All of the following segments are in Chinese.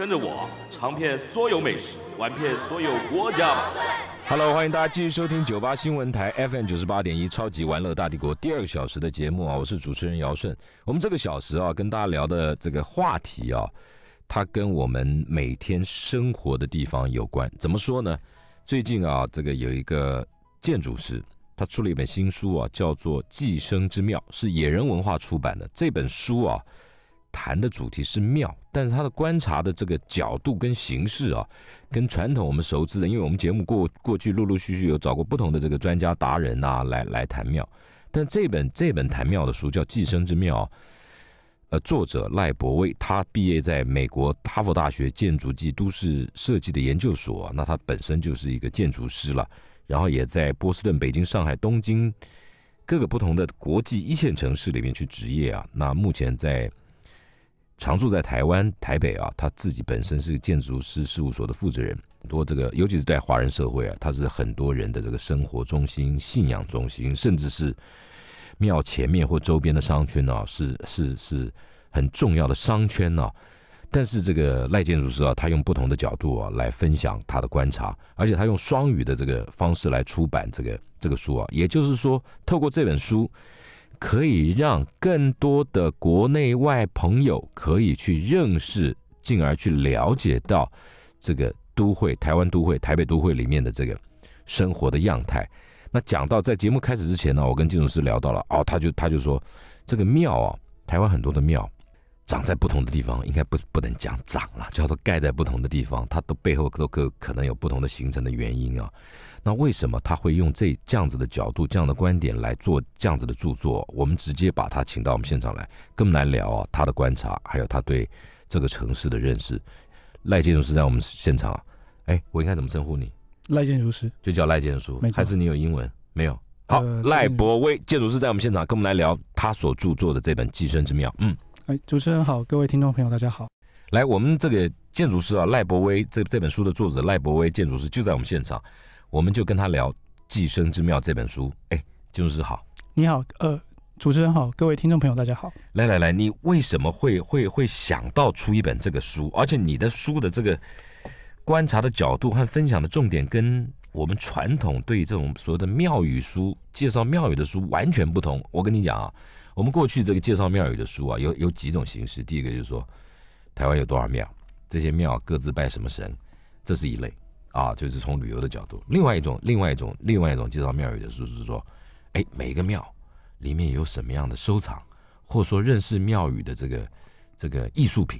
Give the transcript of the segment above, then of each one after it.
跟着我尝遍所有美食，玩遍所有国家。Hello，欢迎大家继续收听九八新闻台 FM 九十八点一超级玩乐大帝国第二个小时的节目啊，我是主持人姚顺。我们这个小时啊，跟大家聊的这个话题啊，它跟我们每天生活的地方有关。怎么说呢？最近啊，这个有一个建筑师，他出了一本新书啊，叫做《寄生之庙》，是野人文化出版的这本书啊。谈的主题是庙，但是他的观察的这个角度跟形式啊，跟传统我们熟知的，因为我们节目过过去陆陆续续有找过不同的这个专家达人呐来来谈庙，但这本这本谈庙的书叫《寄生之庙》，呃，作者赖伯威，他毕业在美国哈佛大学建筑及都市设计的研究所，那他本身就是一个建筑师了，然后也在波士顿、北京、上海、东京各个不同的国际一线城市里面去执业啊，那目前在。常住在台湾台北啊，他自己本身是个建筑师事务所的负责人。多这个，尤其是在华人社会啊，他是很多人的这个生活中心、信仰中心，甚至是庙前面或周边的商圈啊，是是 是很重要的商圈呢。但是这个赖建筑师啊，他用不同的角度啊来分享他的观察，而且他用双语的这个方式来出版这个这个书啊，也就是说，透过这本书。可以让更多的国内外朋友可以去认识，进而去了解到这个都会、台湾都会、台北都会里面的这个生活的样态。那讲到在节目开始之前呢，我跟建筑师聊到了，哦，他就他就说这个庙啊，台湾很多的庙。长在不同的地方，应该不不能讲长了，叫做盖在不同的地方，它都背后都可可能有不同的形成的原因啊。那为什么他会用这这样子的角度、这样的观点来做这样子的著作？我们直接把他请到我们现场来，跟我们来聊他的观察，还有他对这个城市的认识。赖建筑师在我们现场，哎，我应该怎么称呼你？赖建筑师就叫赖建筑师，还是你有英文？没有。好，赖博威建筑师在我们现场，跟我们来聊他所著作的这本《寄生之妙》。嗯。主持人好，各位听众朋友，大家好。来，我们这个建筑师啊，赖伯威这这本书的作者赖伯威建筑师就在我们现场，我们就跟他聊《寄生之妙》这本书。哎，建筑师好，你好。呃，主持人好，各位听众朋友，大家好。来来来，你为什么会会会想到出一本这个书？而且你的书的这个观察的角度和分享的重点，跟我们传统对这种所谓的庙宇书介绍庙宇的书完全不同。我跟你讲啊。我们过去这个介绍庙宇的书啊，有有几种形式。第一个就是说，台湾有多少庙，这些庙各自拜什么神，这是一类啊，就是从旅游的角度。另外一种，另外一种，另外一种介绍庙宇的书是说，哎，每一个庙里面有什么样的收藏，或者说认识庙宇的这个这个艺术品，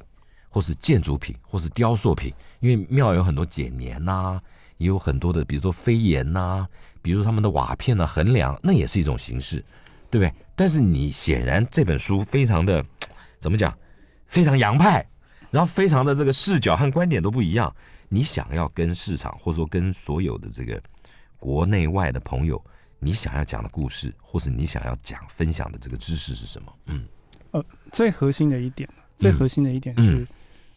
或是建筑品，或是雕塑品。因为庙有很多简年呐，也有很多的，比如说飞檐呐，比如他们的瓦片呐、横梁，那也是一种形式，对不对？但是你显然这本书非常的，怎么讲，非常洋派，然后非常的这个视角和观点都不一样。你想要跟市场，或者说跟所有的这个国内外的朋友，你想要讲的故事，或是你想要讲分享的这个知识是什么？嗯，呃，最核心的一点，最核心的一点是，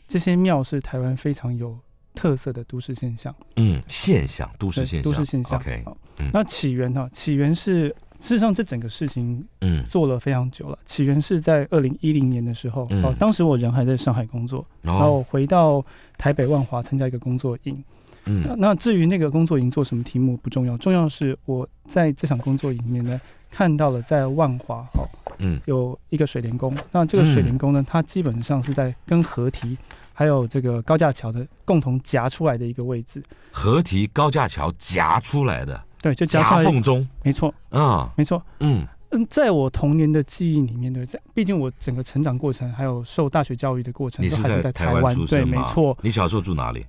这些庙是台湾非常有特色的都市现象。嗯，现象，都市现象，都市现象。OK，那起源呢？起源是。事实上，这整个事情嗯做了非常久了。起源是在二零一零年的时候，哦、当时我人还在上海工作，然后回到台北万华参加一个工作营。嗯、那那至于那个工作营做什么题目不重要，重要是我在这场工作营里面呢，看到了在万华哈，嗯，有一个水帘宫。那这个水帘宫呢，它基本上是在跟河堤还有这个高架桥的共同夹出来的一个位置。河堤高架桥夹出来的。对，就夹缝中，没错，啊，没错，嗯嗯，在我童年的记忆里面，对，在，毕竟我整个成长过程，还有受大学教育的过程，都在台湾，对，没错。你小时候住哪里？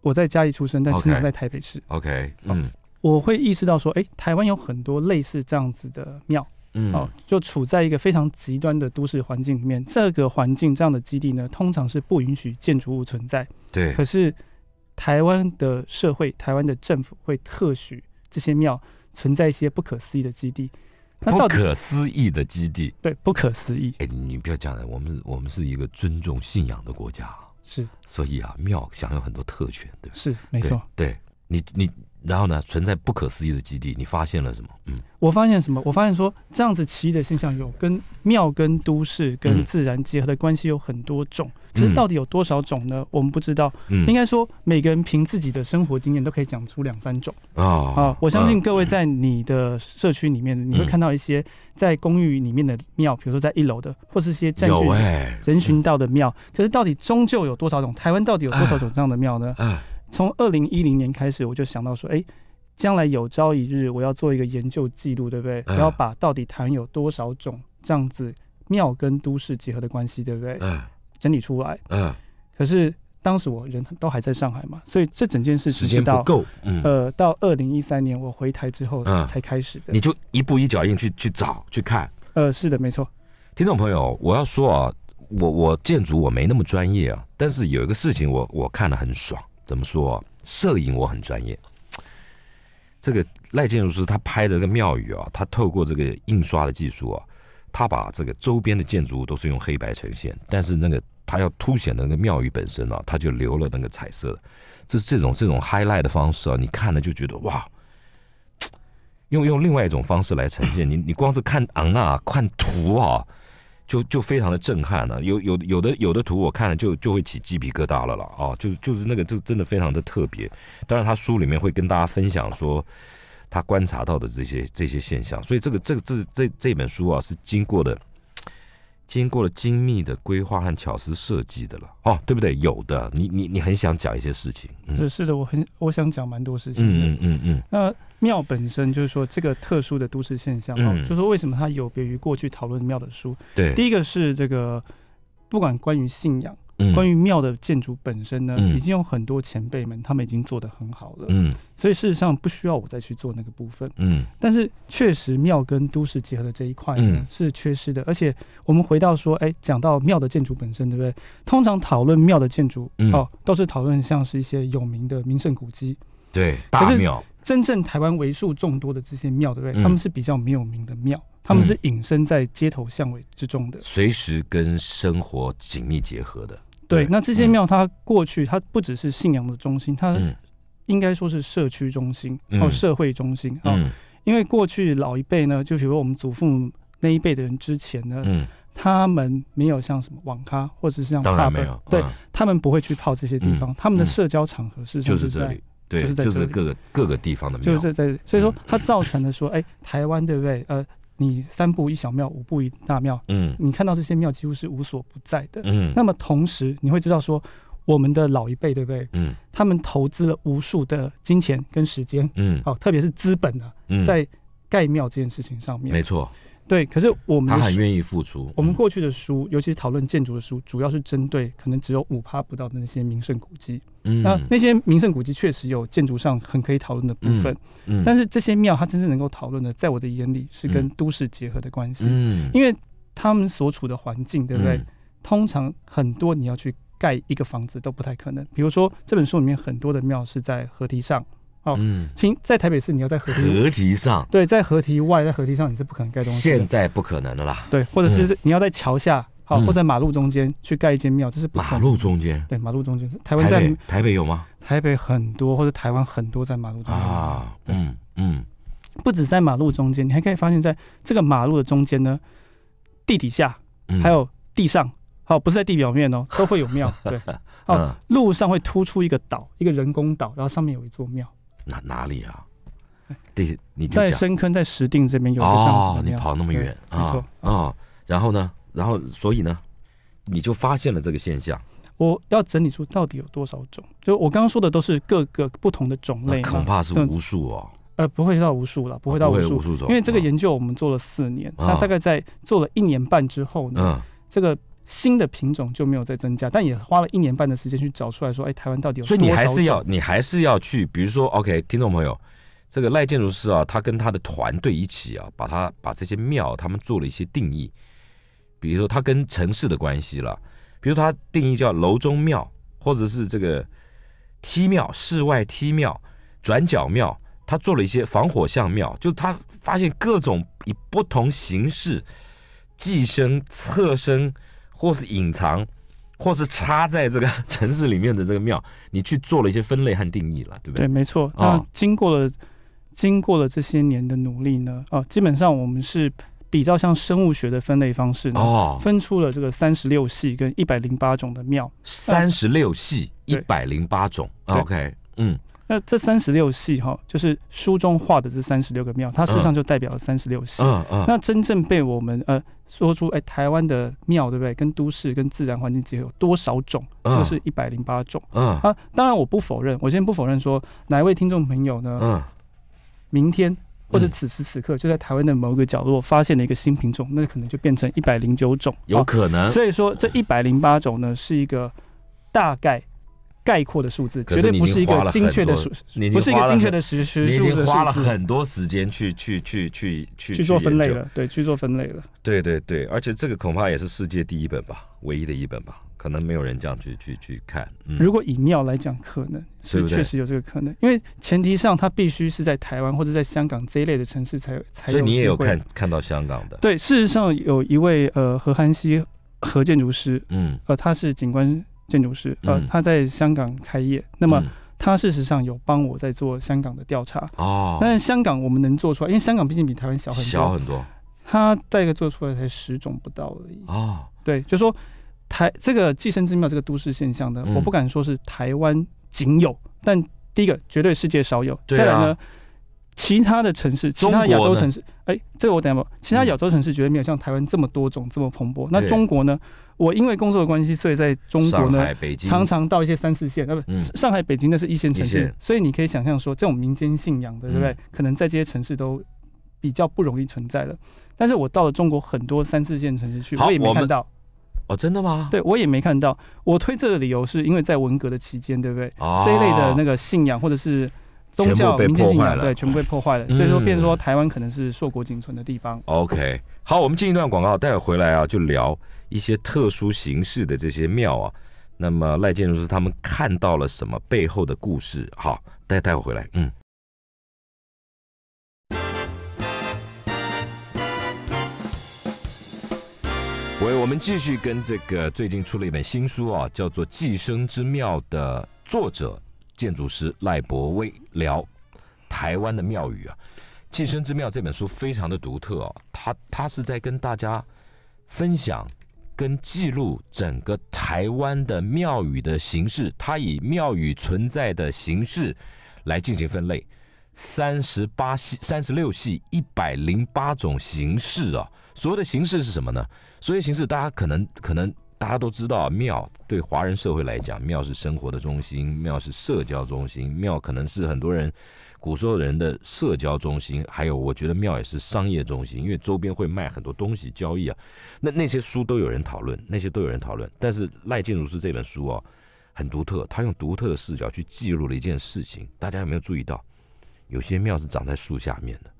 我在嘉义出生，但成长在台北市。OK，嗯，我会意识到说，哎，台湾有很多类似这样子的庙，嗯，哦，就处在一个非常极端的都市环境里面。这个环境这样的基地呢，通常是不允许建筑物存在，对。可是台湾的社会，台湾的政府会特许。这些庙存在一些不可思议的基地，不可思议的基地，对，不可思议。哎，你不要讲了，我们我们是一个尊重信仰的国家，是，所以啊，庙享有很多特权，对，是，没错，对你你。然后呢，存在不可思议的基地，你发现了什么？嗯，我发现什么？我发现说这样子奇异的现象，有跟庙、跟都市、跟自然结合的关系有很多种。其实到底有多少种呢？我们不知道。嗯，应该说每个人凭自己的生活经验都可以讲出两三种。啊啊！我相信各位在你的社区里面，你会看到一些在公寓里面的庙，比如说在一楼的，或是些占据人行道的庙。可是到底终究有多少种？台湾到底有多少种这样的庙呢？嗯。从二零一零年开始，我就想到说，哎，将来有朝一日我要做一个研究记录，对不对？我要把到底谈有多少种这样子庙跟都市结合的关系，对不对？嗯，整理出来。嗯，可是当时我人都还在上海嘛，所以这整件事情时间不够。嗯，呃，到二零一三年我回台之后，才开始的。你就一步一脚印去去找、去看。呃，是的，没错。听众朋友，我要说啊，我我建筑我没那么专业啊，但是有一个事情，我我看了很爽。怎么说？摄影我很专业。这个赖建筑师他拍的这个庙宇啊，他透过这个印刷的技术啊，他把这个周边的建筑物都是用黑白呈现，但是那个他要凸显的那个庙宇本身啊，他就留了那个彩色。的。这是这种这种 high light 的方式啊，你看了就觉得哇，用用另外一种方式来呈现。你你光是看昂啊，看图啊。就就非常的震撼了，有有有的有的图我看了就就会起鸡皮疙瘩了了啊，就是就是那个这真的非常的特别，当然他书里面会跟大家分享说他观察到的这些这些现象，所以这个这个这这这本书啊是经过的。经过了精密的规划和巧思设计的了，哦，对不对？有的，你你你很想讲一些事情，是是的，我很我想讲蛮多事情的。嗯嗯嗯。那庙本身，就是说这个特殊的都市现象啊，就是说为什么它有别于过去讨论庙的书？对，第一个是这个，不管关于信仰。关于庙的建筑本身呢，已经有很多前辈们，他们已经做得很好了。嗯，所以事实上不需要我再去做那个部分。嗯，但是确实庙跟都市结合的这一块是缺失的。而且我们回到说，哎，讲到庙的建筑本身，对不对？通常讨论庙的建筑，哦，都是讨论像是一些有名的名胜古迹。对，大是真正台湾为数众多的这些庙，对不对？他们是比较没有名的庙，他们是隐身在街头巷尾之中的，随时跟生活紧密结合的。对，那这些庙，它过去它不只是信仰的中心，它应该说是社区中心，还有社会中心啊。因为过去老一辈呢，就比如我们祖父母那一辈的人之前呢，他们没有像什么网咖，或者是像当然没对他们不会去泡这些地方，他们的社交场合是就是这里，就是就是各个各个地方的就是在所以说它造成了说，哎，台湾对不对？呃。你三步一小庙，五步一大庙，嗯，你看到这些庙几乎是无所不在的，嗯。那么同时你会知道说，我们的老一辈，对不对？嗯，他们投资了无数的金钱跟时间，嗯，好，特别是资本啊，在盖庙这件事情上面，没错，对。可是我们他很愿意付出。我们过去的书，尤其是讨论建筑的书，主要是针对可能只有五趴不到的那些名胜古迹。那那些名胜古迹确实有建筑上很可以讨论的部分，但是这些庙它真正能够讨论的，在我的眼里是跟都市结合的关系，嗯因为他们所处的环境，对不对？通常很多你要去盖一个房子都不太可能。比如说这本书里面很多的庙是在河堤上，哦，嗯，平在台北市你要在河河堤上，对，在河堤外、在河堤上你是不可能盖东西，现在不可能的啦，对，或者是你要在桥下。好，或在马路中间去盖一间庙，这是马路中间。对，马路中间台湾在台北有吗？台北很多，或者台湾很多在马路中间啊。嗯嗯，不止在马路中间，你还可以发现在这个马路的中间呢，地底下还有地上，还不是在地表面哦，都会有庙。对，哦，路上会突出一个岛，一个人工岛，然后上面有一座庙。哪哪里啊？地，你在深坑，在石定这边有个这样的庙。你跑那么远啊？没错啊。然后呢？然后，所以呢，你就发现了这个现象。我要整理出到底有多少种，就我刚刚说的都是各个不同的种类，恐怕是无数哦。呃，不会到无数了，不会到无数种，因为这个研究我们做了四年，那大概在做了一年半之后呢，这个新的品种就没有再增加，但也花了一年半的时间去找出来说，哎，台湾到底有。所以你还是要，你还是要去，比如说，OK，听众朋友，这个赖建筑师啊，他跟他的团队一起啊，把他把这些庙，他们做了一些定义。比如说，它跟城市的关系了，比如它定义叫楼中庙，或者是这个梯庙、室外梯庙、转角庙，它做了一些防火巷庙，就它发现各种以不同形式寄生、侧身，或是隐藏，或是插在这个城市里面的这个庙，你去做了一些分类和定义了，对不对？对，没错。那经过了经过了这些年的努力呢，哦，基本上我们是。比较像生物学的分类方式哦，分出了这个三十六系跟一百零八种的庙。三十六系一百零八种，OK，嗯，那这三十六系哈，就是书中画的这三十六个庙，它事实上就代表了三十六系。嗯嗯，那真正被我们呃说出，哎，台湾的庙对不对？跟都市跟自然环境结合有多少种？就是一百零八种。嗯，啊，当然我不否认，我先不否认说哪一位听众朋友呢？嗯，明天。或者此时此刻就在台湾的某个角落发现了一个新品种，那可能就变成一百零九种，有可能。所以说这一百零八种呢，是一个大概概括的数字，绝对不是一个精确的数，不是一个精确的实时数字。花了很多时间去去去去去去做分类了，对，去做分类了。对对对，而且这个恐怕也是世界第一本吧，唯一的一本吧。可能没有人这样去去去看。如果以庙来讲，可能是确实有这个可能，因为前提上它必须是在台湾或者在香港这一类的城市才才有。所以你也有看看到香港的。对，事实上有一位呃何汉熙何建筑师，嗯，呃他是景观建筑师，呃他在香港开业，那么他事实上有帮我在做香港的调查哦，但是香港我们能做出来，因为香港毕竟比台湾小很小很多，他大概做出来才十种不到而已哦，对，就说。台这个寄生之庙这个都市现象呢，我不敢说是台湾仅有，但第一个绝对世界少有。再来呢，其他的城市，其他亚洲城市，哎，这个我等下不，其他亚洲城市绝对没有像台湾这么多种这么蓬勃。那中国呢？我因为工作的关系，所以在中国呢，常常到一些三四线啊，不，上海、北京那是一线城市，所以你可以想象说，这种民间信仰的，对不对？可能在这些城市都比较不容易存在了。但是我到了中国很多三四线城市去，我也没看到。哦，真的吗？对我也没看到。我推测的理由是因为在文革的期间，对不对？这一类的那个信仰或者是宗教，民间信仰，对，全部被破坏了。所以说，变说台湾可能是硕果仅存的地方。OK，好，我们进一段广告，待会回来啊，就聊一些特殊形式的这些庙啊。那么赖建筑师他们看到了什么背后的故事？好，待待会回来，嗯。喂，我们继续跟这个最近出了一本新书啊，叫做《寄生之庙》的作者、建筑师赖伯威聊台湾的庙宇啊。《寄生之庙》这本书非常的独特啊，他他是在跟大家分享跟记录整个台湾的庙宇的形式，他以庙宇存在的形式来进行分类，三十八系、三十六系、一百零八种形式啊。所谓的形式是什么呢？所谓形式，大家可能可能大家都知道庙，对华人社会来讲，庙是生活的中心，庙是社交中心，庙可能是很多人古时候人的社交中心，还有我觉得庙也是商业中心，因为周边会卖很多东西交易啊。那那些书都有人讨论，那些都有人讨论，但是《赖静茹是这本书哦，很独特，他用独特的视角去记录了一件事情。大家有没有注意到，有些庙是长在树下面的，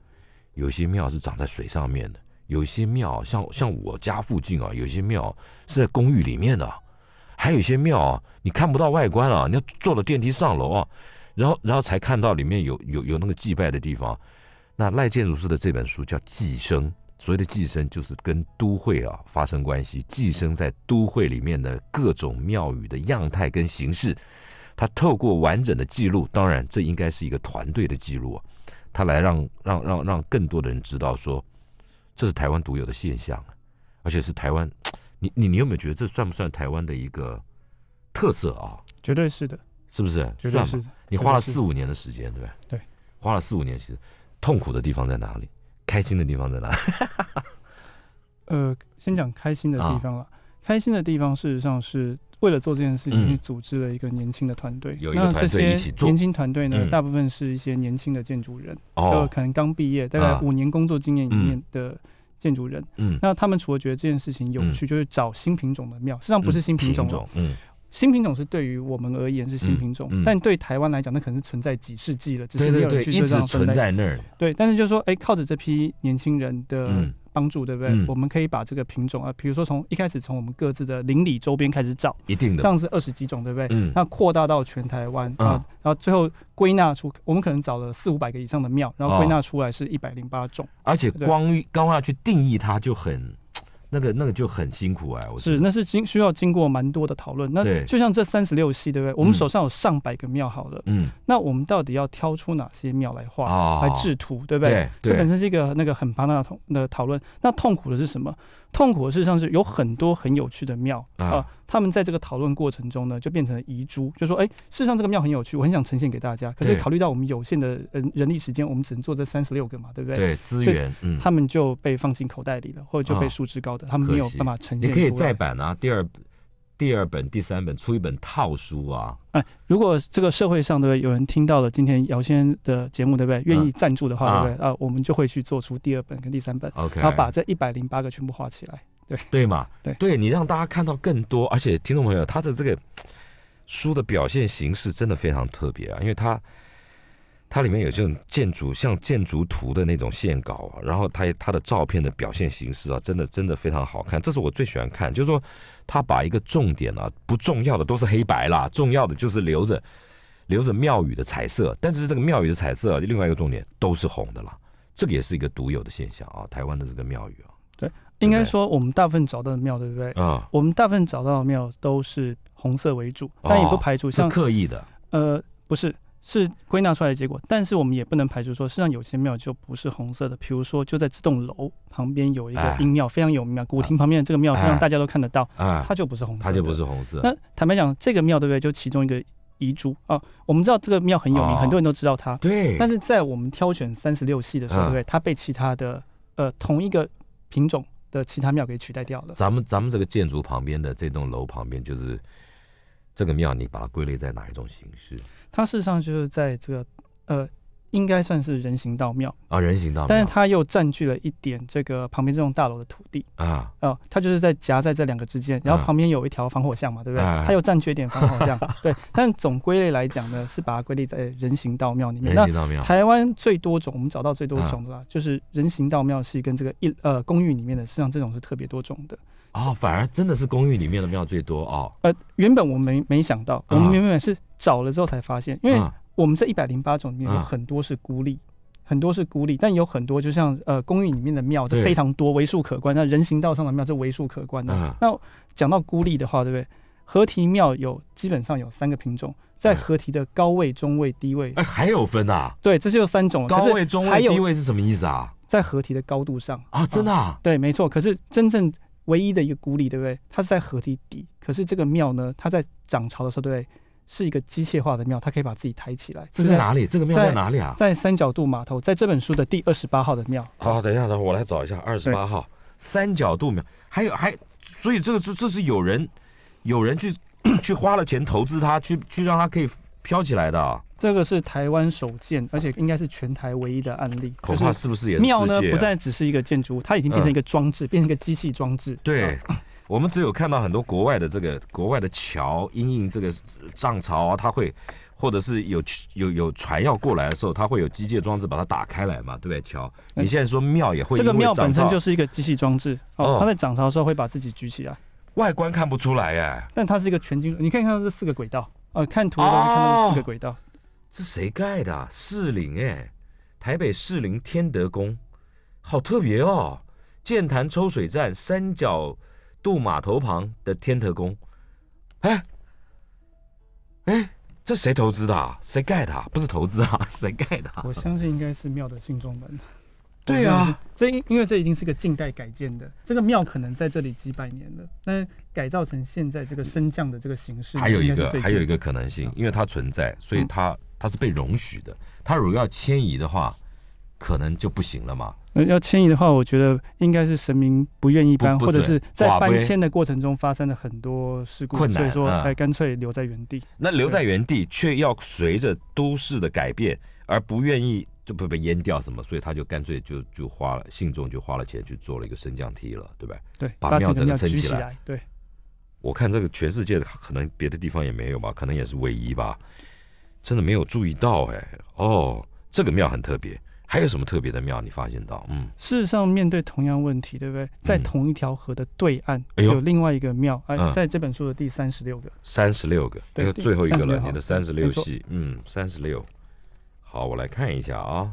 有些庙是长在水上面的。有一些庙，像像我家附近啊，有一些庙是在公寓里面的，还有一些庙啊，你看不到外观啊，你要坐了电梯上楼啊，然后然后才看到里面有有有那个祭拜的地方。那赖建如师的这本书叫《寄生》，所谓的寄生就是跟都会啊发生关系，寄生在都会里面的各种庙宇的样态跟形式。他透过完整的记录，当然这应该是一个团队的记录，他来让让让让更多的人知道说。这是台湾独有的现象，而且是台湾，你你你有没有觉得这算不算台湾的一个特色啊？绝对是的，是不是？算是你花了四五年的时间，对吧？对，花了四五年，其实痛苦的地方在哪里？开心的地方在哪里？呃，先讲开心的地方了。开心的地方，事实上是为了做这件事情去组织了一个年轻的团队。有一个团队一起做。年轻团队呢，大部分是一些年轻的建筑人，就可能刚毕业，大概五年工作经验里面的建筑人。嗯，那他们除了觉得这件事情有趣，就是找新品种的庙。实际上不是新品种，嗯，新品种是对于我们而言是新品种，但对台湾来讲，那可能是存在几世纪了，只是没有去这样存在那儿。对，但是就是说，哎，靠着这批年轻人的。帮助对不对？我们可以把这个品种啊，比如说从一开始从我们各自的邻里周边开始找，一定的，这样子二十几种对不对？嗯，那扩大到全台湾啊，然后最后归纳出，我们可能找了四五百个以上的庙，然后归纳出来是一百零八种，而且光光要去定义它就很。那个那个就很辛苦哎，我是。那是经需要经过蛮多的讨论。那就像这三十六系，对不对？我们手上有上百个庙，好了。嗯。那我们到底要挑出哪些庙来画、来制图，对不对？对对。这本身是一个那个很庞大的讨的讨论。那痛苦的是什么？痛苦事实上是有很多很有趣的庙啊，他们在这个讨论过程中呢，就变成了遗珠，就说哎，事实上这个庙很有趣，我很想呈现给大家，可是考虑到我们有限的人人力时间，我们只能做这三十六个嘛，对不对？对，资源，他们就被放进口袋里了，或者就被素质高的他们没有办法呈现。你可以再版啊，第二。第二本、第三本出一本套书啊！哎，如果这个社会上对有人听到了今天姚先的节目，对不对？愿意赞助的话，对不对？啊，我们就会去做出第二本跟第三本。OK，然后把这一百零八个全部画起来，对对嘛？对，对你让大家看到更多，而且听众朋友，他的这个书的表现形式真的非常特别啊，因为他。它里面有这种建筑，像建筑图的那种线稿啊，然后它它的照片的表现形式啊，真的真的非常好看，这是我最喜欢看。就是说，他把一个重点啊，不重要的都是黑白啦，重要的就是留着留着庙宇的彩色，但是这个庙宇的彩色另外一个重点都是红的啦，这个也是一个独有的现象啊。台湾的这个庙宇啊，对，应该说我们大部分找到的庙，对不对？啊，我们大部分找到的庙都是红色为主，但也不排除像刻意的，呃，不是。是归纳出来的结果，但是我们也不能排除说，实际上有些庙就不是红色的。比如说，就在这栋楼旁边有一个阴庙，非常有名，古亭旁边的这个庙，实际上大家都看得到，它就不是红，色，它就不是红色。那坦白讲，这个庙对不对？就其中一个遗珠啊。我们知道这个庙很有名，很多人都知道它。对。但是在我们挑选三十六系的时候，对不对？它被其他的呃同一个品种的其他庙给取代掉了。咱们咱们这个建筑旁边的这栋楼旁边就是。这个庙你把它归类在哪一种形式？它事实上就是在这个，呃，应该算是人行道庙啊，人行道庙。但是它又占据了一点这个旁边这栋大楼的土地啊，哦，它就是在夹在这两个之间，然后旁边有一条防火巷嘛，对不对？它又占据一点防火巷，对。但总归类来讲呢，是把它归类在人行道庙里面。人行道庙，台湾最多种，我们找到最多种的啦，就是人行道庙是跟这个一呃公寓里面的，实际上这种是特别多种的。啊，反而真的是公寓里面的庙最多哦。呃，原本我没没想到，我们原本是找了之后才发现，因为我们这一百零八种里面有很多是孤立，很多是孤立，但有很多就像呃公寓里面的庙，这非常多，为数可观。那人行道上的庙，这为数可观的。那讲到孤立的话，对不对？合体庙有基本上有三个品种，在合体的高位、中位、低位。哎，还有分呐？对，这就有三种。高位、中位、低位是什么意思啊？在合体的高度上啊？真的？对，没错。可是真正。唯一的一个孤里，对不对？它是在河堤底，可是这个庙呢，它在涨潮的时候，对，不对？是一个机械化的庙，它可以把自己抬起来。这是哪里？这个庙在哪里啊？在三角渡码头，在这本书的第二十八号的庙。好，等一下，等我来找一下二十八号三角渡庙。还有，还，所以这个这这是有人，有人去去花了钱投资它，去去让它可以飘起来的。这个是台湾首建，而且应该是全台唯一的案例。恐怕是不是也是？庙呢不再只是一个建筑物，它已经变成一个装置，变成一个机器装置。对，我们只有看到很多国外的这个国外的桥，因应这个涨潮，啊，它会或者是有有有船要过来的时候，它会有机械装置把它打开来嘛，对不对？桥，你现在说庙也会，这个庙本身就是一个机器装置，哦，它在涨潮的时候会把自己举起来。外观看不出来哎，但它是一个全金属，你可以看到这四个轨道，呃，看图可以看到四个轨道。是谁盖的？士林哎，台北士林天德宫，好特别哦！剑潭抽水站三角渡码头旁的天德宫，哎哎，这谁投资的？谁盖的？不是投资啊，谁盖的？我相信应该是庙的信众们。对啊，这因因为这已经是个近代改建的，这个庙可能在这里几百年了，但改造成现在这个升降的这个形式，还有一个还有一个可能性，因为它存在，所以它。它是被容许的，它如果要迁移的话，可能就不行了嘛。那要迁移的话，我觉得应该是神明不愿意搬，或者是在搬迁的过程中发生了很多事故，所以说还干脆留在原地。那留在原地，却要随着都市的改变而不愿意就不被淹掉什么，所以他就干脆就就花了信众就花了钱去做了一个升降梯了，对吧？对，把庙整个撑起来。对，我看这个全世界可能别的地方也没有吧，可能也是唯一吧。真的没有注意到哎哦，这个庙很特别，还有什么特别的庙你发现到？嗯，事实上面对同样问题，对不对？在同一条河的对岸，有另外一个庙啊，在这本书的第三十六个，三十六个，对，最后一个了，你的三十六系，嗯，三十六。好，我来看一下啊，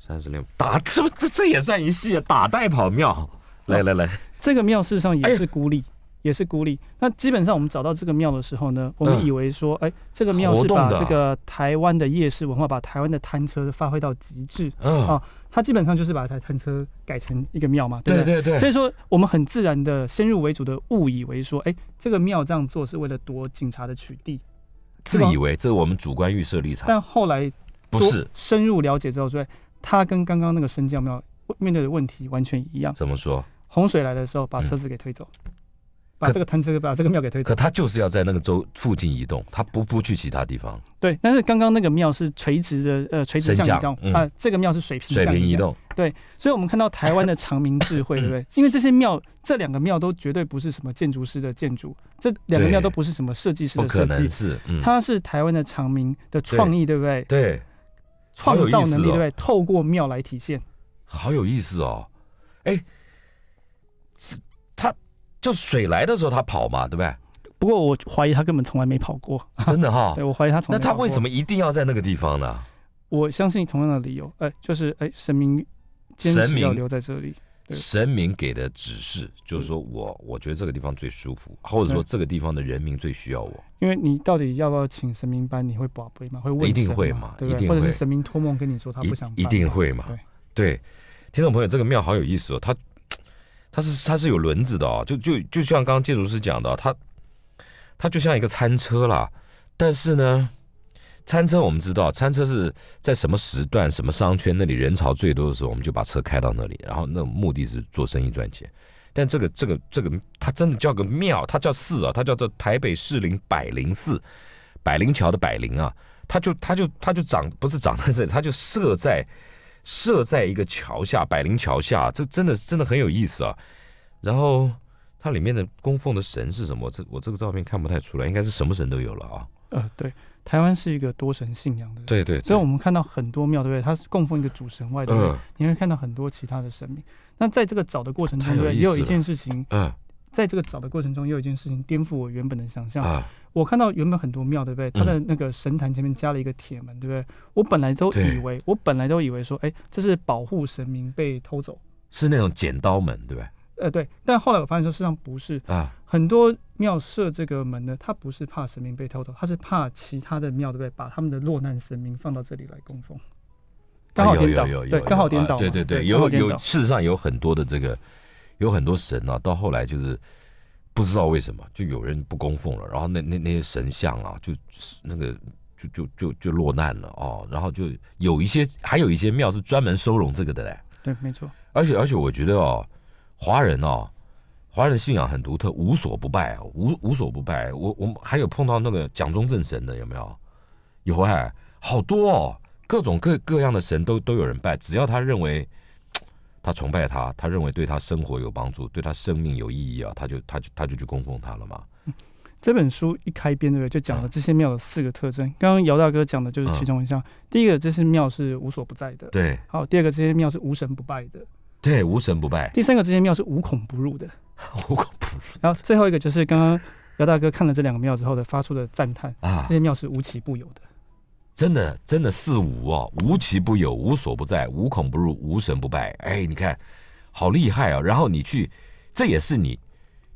三十六打这这这也算一系打带跑庙，来来来，这个庙事实上也是孤立。也是孤立。那基本上我们找到这个庙的时候呢，我们以为说，哎，这个庙是把这个台湾的夜市文化，把台湾的摊车发挥到极致。嗯啊，它基本上就是把台摊车改成一个庙嘛。对对对。所以说，我们很自然的先入为主的误以为说，哎，这个庙这样做是为了躲警察的取缔。自以为这是我们主观预设立场。但后来不是深入了解之后，说他跟刚刚那个升降庙面对的问题完全一样。怎么说？洪水来的时候，把车子给推走。把这个摊车把这个庙给推。可他就是要在那个州附近移动，他不不去其他地方。对，但是刚刚那个庙是垂直的，呃，垂直向移动。啊，这个庙是水平水平移动。对，所以我们看到台湾的长明智慧，对不对？因为这些庙，这两个庙都绝对不是什么建筑师的建筑，这两个庙都不是什么设计师的设计，是，它是台湾的长明的创意，对不对？对，创造能力，对不对？透过庙来体现。好有意思哦，哎。就水来的时候他跑嘛，对不对？不过我怀疑他根本从来没跑过，真的哈。对，我怀疑他从那他为什么一定要在那个地方呢？我相信同样的理由，哎，就是哎，神明坚持要留在这里。神明给的指示就是说我，我觉得这个地方最舒服，或者说这个地方的人民最需要我。因为你到底要不要请神明班？你会宝贝吗？会问一定会吗？一定会，或者是神明托梦跟你说他不想一定会吗？对，听众朋友，这个庙好有意思哦，他。它是它是有轮子的哦，就就就像刚刚建筑师讲的，它它就像一个餐车啦。但是呢，餐车我们知道，餐车是在什么时段、什么商圈那里人潮最多的时候，我们就把车开到那里，然后那目的是做生意赚钱。但这个这个这个，它真的叫个庙，它叫寺啊，它叫做台北市林百灵寺，百灵桥的百灵啊，它就它就它就长不是长在这里，它就设在。设在一个桥下，百灵桥下，这真的是真的很有意思啊。然后它里面的供奉的神是什么？这我这个照片看不太出来，应该是什么神都有了啊。呃，对，台湾是一个多神信仰的，对对。所以我们看到很多庙，对不对？它是供奉一个主神外，嗯，你会看到很多其他的神明。那在这个找的过程中，对不对？也有一件事情，嗯，在这个找的过程中，也有一件事情颠覆我原本的想象啊。我看到原本很多庙，对不对？它的那个神坛前面加了一个铁门，对不对？我本来都以为，我本来都以为说，哎，这是保护神明被偷走，是那种剪刀门，对不对？呃，对。但后来我发现说，事实上不是啊。很多庙设这个门呢，它不是怕神明被偷走，它是怕其他的庙，对不对？把他们的落难神明放到这里来供奉，刚好颠倒，对，刚好颠倒，对对对，有有，事实上有很多的这个，有很多神啊，到后来就是。不知道为什么就有人不供奉了，然后那那那些神像啊，就那个就就就就落难了哦。然后就有一些，还有一些庙是专门收容这个的嘞。对，没错。而且而且我觉得哦，华人哦，华人信仰很独特，无所不拜哦，无无所不拜。我我们还有碰到那个蒋中正神的有没有？有哎，好多哦，各种各各样的神都都有人拜，只要他认为。他崇拜他，他认为对他生活有帮助，对他生命有意义啊，他就他就他就去供奉他了嘛。这本书一开篇对不对？就讲了这些庙的四个特征。刚刚姚大哥讲的就是其中一项，第一个这些庙是无所不在的。对，好，第二个这些庙是无神不拜的。对，无神不拜。第三个这些庙是无孔不入的。无孔不入。然后最后一个就是刚刚姚大哥看了这两个庙之后的发出的赞叹啊，这些庙是无奇不有的。真的，真的四五哦，无奇不有，无所不在，无孔不入，无神不败。哎，你看，好厉害哦！然后你去，这也是你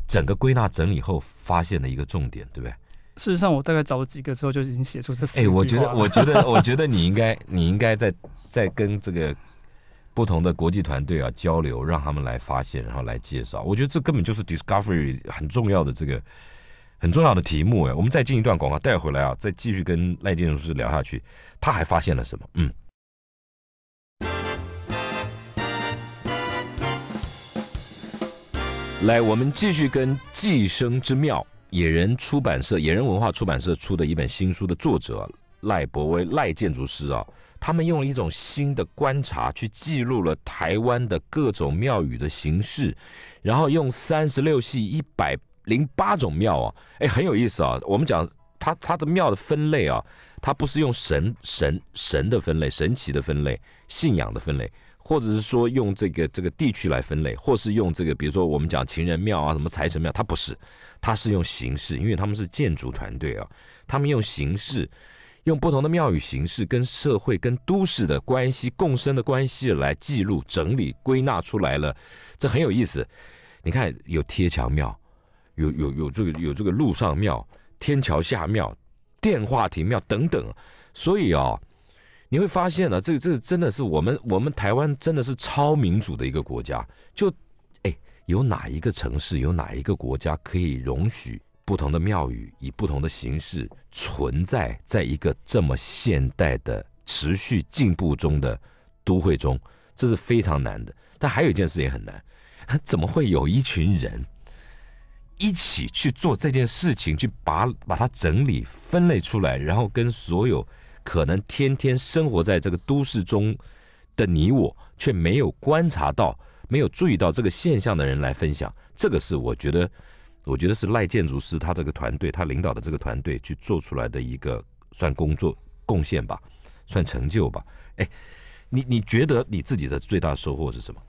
整个归纳整理后发现的一个重点，对不对？事实上，我大概找了几个之后，就已经写出这。四。哎，我觉得，我觉得，我觉得你应该，你应该在在跟这个不同的国际团队啊交流，让他们来发现，然后来介绍。我觉得这根本就是 discovery 很重要的这个。很重要的题目哎，我们再进一段广告带回来啊，再继续跟赖建筑师聊下去。他还发现了什么？嗯，来，我们继续跟《寄生之庙》野人出版社、野人文化出版社出的一本新书的作者赖博威、赖建筑师啊，他们用了一种新的观察去记录了台湾的各种庙宇的形式，然后用三十六系一百。零八种庙啊，哎，很有意思啊。我们讲它它的庙的分类啊，它不是用神神神的分类、神奇的分类、信仰的分类，或者是说用这个这个地区来分类，或是用这个比如说我们讲情人庙啊、什么财神庙，它不是，它是用形式，因为他们是建筑团队啊，他们用形式，用不同的庙宇形式跟社会跟都市的关系共生的关系来记录整理归纳出来了，这很有意思。你看有贴墙庙。有有有这个有这个路上庙、天桥下庙、电话亭庙等等，所以啊，你会发现呢，这这真的是我们我们台湾真的是超民主的一个国家。就，哎，有哪一个城市，有哪一个国家可以容许不同的庙宇以不同的形式存在在一个这么现代的持续进步中的都会中？这是非常难的。但还有一件事也很难，怎么会有一群人？一起去做这件事情，去把把它整理、分类出来，然后跟所有可能天天生活在这个都市中的你我，却没有观察到、没有注意到这个现象的人来分享。这个是我觉得，我觉得是赖建筑师他这个团队，他领导的这个团队去做出来的一个算工作贡献吧，算成就吧。哎，你你觉得你自己的最大收获是什么？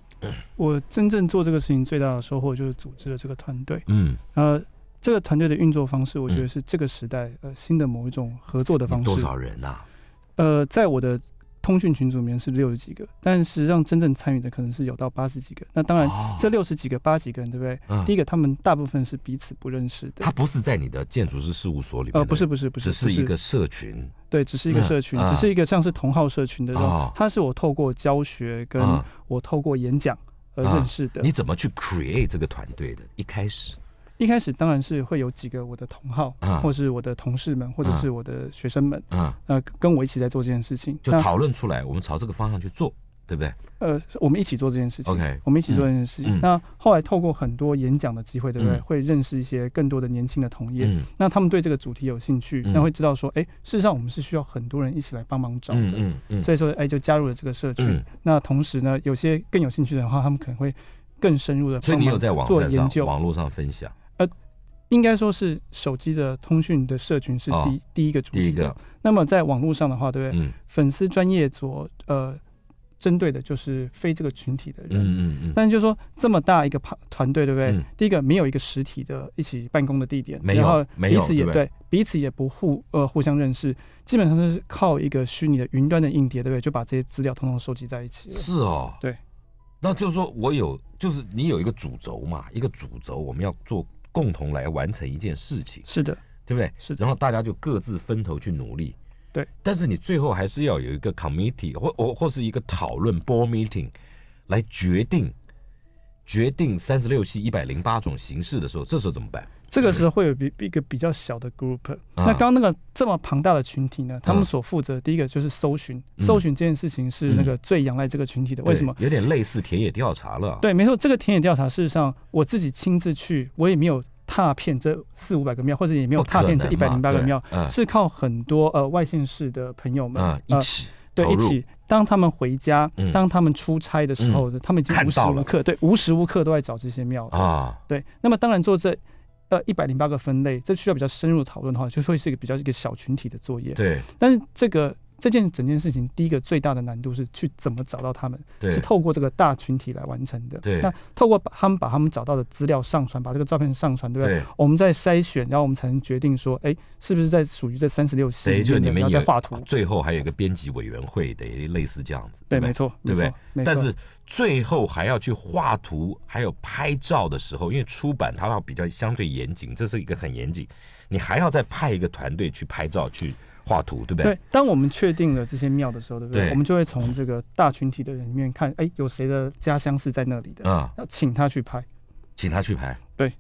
我真正做这个事情最大的收获就是组织了这个团队，嗯，呃，这个团队的运作方式，我觉得是这个时代呃新的某一种合作的方式。多少人呐？呃，在我的。通讯群组里面是六十几个，但是让真正参与的可能是有到八十几个。那当然，这六十几个、八几个人，对不对？第一个，他们大部分是彼此不认识的。他不是在你的建筑师事务所里，呃，不是，不是，不是，只是一个社群。对，只是一个社群，只是一个像是同号社群的。种。他是我透过教学跟我透过演讲而认识的。你怎么去 create 这个团队的？一开始？一开始当然是会有几个我的同好，或是我的同事们，或者是我的学生们，呃，跟我一起在做这件事情，就讨论出来，我们朝这个方向去做，对不对？呃，我们一起做这件事情，OK，我们一起做这件事情。那后来透过很多演讲的机会，对不对？会认识一些更多的年轻的同业，那他们对这个主题有兴趣，那会知道说，哎，事实上我们是需要很多人一起来帮忙找的，嗯嗯嗯，所以说，哎，就加入了这个社区。那同时呢，有些更有兴趣的话，他们可能会更深入的，所以你有在网上做研究，网络上分享。应该说是手机的通讯的社群是第第一个主题。的。那么在网络上的话，对不对？嗯。粉丝专业所呃，针对的就是非这个群体的人。嗯嗯嗯。但就是说这么大一个团队，对不对？第一个没有一个实体的一起办公的地点，没有，没有，对。彼此也不互呃互相认识，基本上是靠一个虚拟的云端的硬碟，对不对？就把这些资料统统收集在一起。了。是哦。对。那就是说我有，就是你有一个主轴嘛，一个主轴，我们要做。共同来完成一件事情，是的，对不对？是的，然后大家就各自分头去努力，对。但是你最后还是要有一个 committee 或或或是一个讨论 board meeting 来决定决定三十六期一百零八种形式的时候，这时候怎么办？这个时候会有比一个比较小的 group，那刚刚那个这么庞大的群体呢？他们所负责第一个就是搜寻，搜寻这件事情是那个最仰赖这个群体的。为什么？有点类似田野调查了。对，没错，这个田野调查事实上我自己亲自去，我也没有踏遍这四五百个庙，或者也没有踏遍这一百零八个庙，是靠很多呃外县市的朋友们一起，对，一起。当他们回家，当他们出差的时候，他们已经无时无刻，对，无时无刻都在找这些庙啊。对，那么当然做这。呃，一百零八个分类，这需要比较深入讨论的话，就会是一个比较一个小群体的作业。对，但是这个。这件整件事情，第一个最大的难度是去怎么找到他们，是透过这个大群体来完成的。对，那透过把他们把他们找到的资料上传，把这个照片上传，对不对，我们在筛选，然后我们才能决定说，哎，是不是在属于这三十六系？等于你们画图。最后还有一个编辑委员会，得类似这样子，对，没错，对不对？但是最后还要去画图，还有拍照的时候，因为出版它要比较相对严谨，这是一个很严谨，你还要再派一个团队去拍照去。画图对不对？对，当我们确定了这些庙的时候，对不对？我们就会从这个大群体的人里面看，哎，有谁的家乡是在那里的？嗯，要请他去拍，请他去拍，对，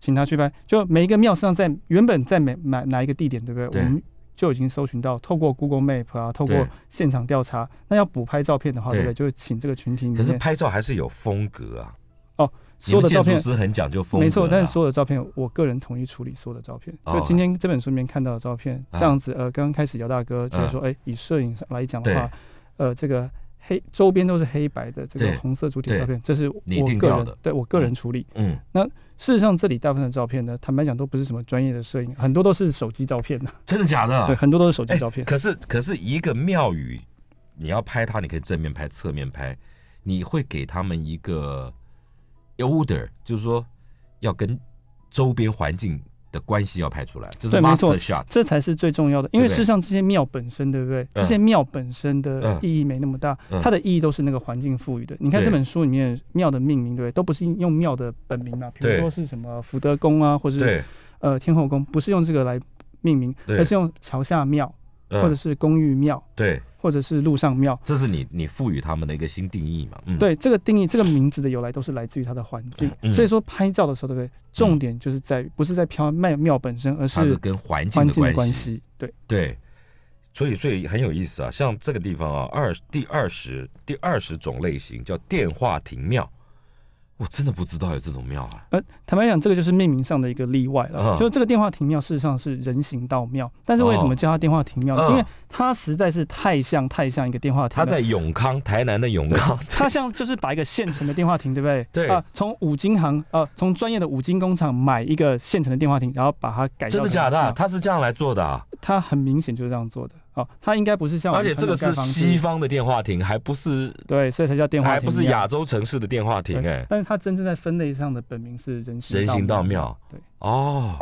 请他去拍。就每一个庙实际上在原本在每哪哪一个地点，对不对？对，我们就已经搜寻到，透过 Google Map 啊，透过现场调查。那要补拍照片的话，对不对？就会请这个群体。可是拍照还是有风格啊。所有的照片是很讲究风格，没错。但是所有的照片，我个人统一处理。所有的照片，就今天这本书里面看到的照片，这样子。呃，刚刚开始姚大哥就是说：“哎，以摄影上来讲的话，呃，这个黑周边都是黑白的，这个红色主体照片，这是我个人对我个人处理。”嗯。那事实上，这里大部分的照片呢，坦白讲都不是什么专业的摄影，很多都是手机照片呢。真的假的？对，很多都是手机照片。可是，可是一个庙宇，你要拍它，你可以正面拍、侧面拍，你会给他们一个。order 就是说要跟周边环境的关系要拍出来，就是 master shot，这才是最重要的。因为事实上这些庙本身，对不对？这些庙本身的意义没那么大，它的意义都是那个环境赋予的。你看这本书里面庙的命名，对，都不是用庙的本名嘛，比如说是什么福德宫啊，或者是呃天后宫，不是用这个来命名，而是用桥下庙或者是公寓庙，对。或者是路上庙，这是你你赋予他们的一个新定义嘛？嗯、对，这个定义，这个名字的由来都是来自于它的环境，所以说拍照的时候，不对？重点就是在不是在飘庙庙本身，而是它是跟环境的关系。对对，所以所以很有意思啊，像这个地方啊，二第二十第二十种类型叫电话亭庙。我真的不知道有这种庙啊！呃，坦白讲，这个就是命名上的一个例外了。就是这个电话亭庙，事实上是人行道庙，但是为什么叫它电话亭庙呢？因为它实在是太像太像一个电话亭。它在永康，台南的永康。它像就是把一个现成的电话亭，对不对？对。啊，从五金行呃，从专业的五金工厂买一个现成的电话亭，然后把它改。真的假的？它是这样来做的。啊？它很明显就是这样做的。哦，它应该不是像，而且这个是西方的电话亭，还不是对，所以才叫电话亭，还不是亚洲城市的电话亭，哎，但是它真正在分类上的本名是人行人行道庙，对，哦，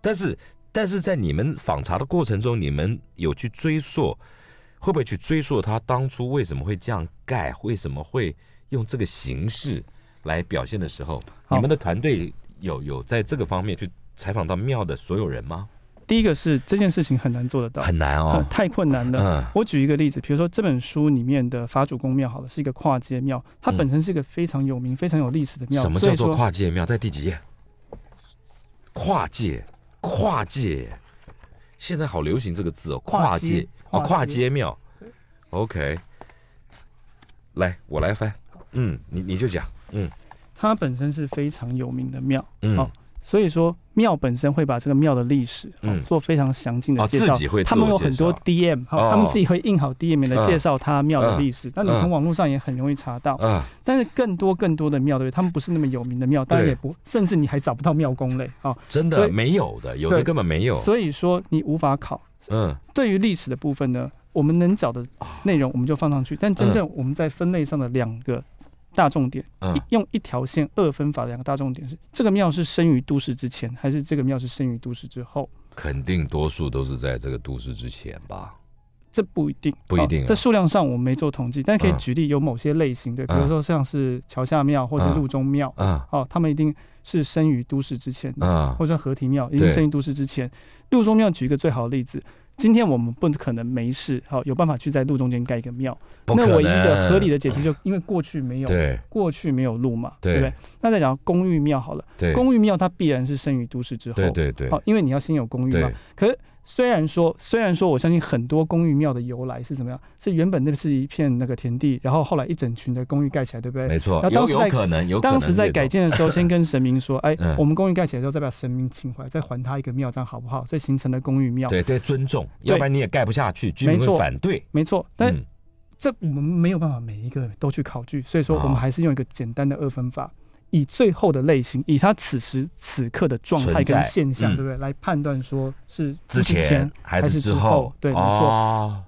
但是但是在你们访查的过程中，你们有去追溯，会不会去追溯它当初为什么会这样盖，为什么会用这个形式来表现的时候，你们的团队有有在这个方面去采访到庙的所有人吗？第一个是这件事情很难做得到，很难哦，太困难了。我举一个例子，比如说这本书里面的法主公庙，好了，是一个跨界庙，它本身是一个非常有名、非常有历史的庙。什么叫做跨界庙？在第几页？跨界，跨界，现在好流行这个字哦，跨界啊，跨界庙。OK，来，我来翻，嗯，你你就讲，嗯，它本身是非常有名的庙，嗯。所以说庙本身会把这个庙的历史做非常详尽的介绍，他们有很多 DM，他们自己会印好 DM 来介绍，他庙的历史。那你从网络上也很容易查到，但是更多更多的庙对，他们不是那么有名的庙，当然也不，甚至你还找不到庙公类啊，真的，没有的，有的根本没有。所以说你无法考，嗯，对于历史的部分呢，我们能找的内容我们就放上去，但真正我们在分类上的两个。大重点，嗯、用一条线二分法的两个大重点是：这个庙是生于都市之前，还是这个庙是生于都市之后？肯定多数都是在这个都市之前吧？这不一定，不一定。在数量上我们没做统计，但可以举例有某些类型的，比如说像是桥下庙或者路中庙嗯，哦，他们一定是生于都市之前的，或者合体庙一是生于都市之前。路中庙举一个最好的例子。今天我们不可能没事，好有办法去在路中间盖一个庙。那唯一的合理的解释就因为过去没有，过去没有路嘛，对不对？那再讲公寓庙好了，公寓庙它必然是生于都市之后，对对对。好，因为你要先有公寓嘛，可是。虽然说，虽然说，我相信很多公寓庙的由来是怎么样？是原本那是一片那个田地，然后后来一整群的公寓盖起来，对不对？没错。有可能，有可能。当时在改建的时候，先跟神明说：“ 哎，我们公寓盖起来之后，再把神明情怀，再还他一个庙，这样好不好？”所以形成了公寓庙。对对，尊重，要不然你也盖不下去，居民会反对。没错，但这我们没有办法每一个都去考据，所以说我们还是用一个简单的二分法。以最后的类型，以他此时此刻的状态跟现象，对不对？来判断说是之前还是之后？对，没错。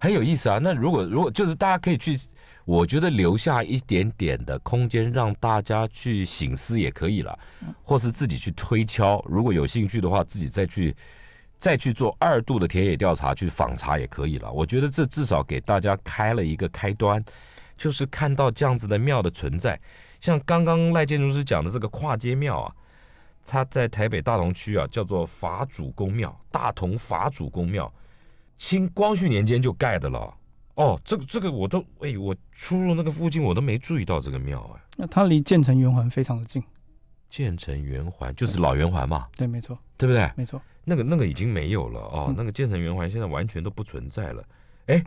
很有意思啊。那如果如果就是大家可以去，我觉得留下一点点的空间让大家去醒思也可以了，或是自己去推敲。如果有兴趣的话，自己再去再去做二度的田野调查，去访查也可以了。我觉得这至少给大家开了一个开端，就是看到这样子的庙的存在。像刚刚赖建筑师讲的这个跨街庙啊，它在台北大同区啊，叫做法主公庙，大同法主公庙，清光绪年间就盖的了。哦，这个这个我都哎，我出入那个附近我都没注意到这个庙哎。那它离建成圆环非常的近。建成圆环就是老圆环嘛？对，没错，对不对？没错。那个那个已经没有了哦，那个建成圆环现在完全都不存在了。哎，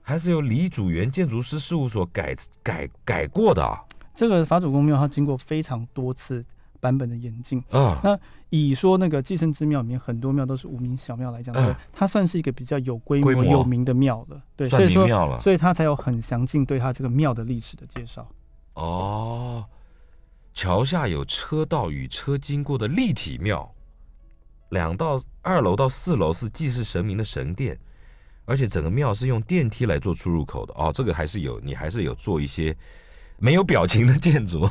还是由李祖原建筑师事务所改改改过的啊。这个法主公庙它经过非常多次版本的演进，啊，那以说那个寄生之庙里面很多庙都是无名小庙来讲，对，它算是一个比较有规模有名的庙了，对，所以说，所以它才有很详尽对它这个庙的历史的介绍。哦，桥下有车道与车经过的立体庙，两到二楼到四楼是祭祀神明的神殿，而且整个庙是用电梯来做出入口的哦，这个还是有你还是有做一些。没有表情的建筑，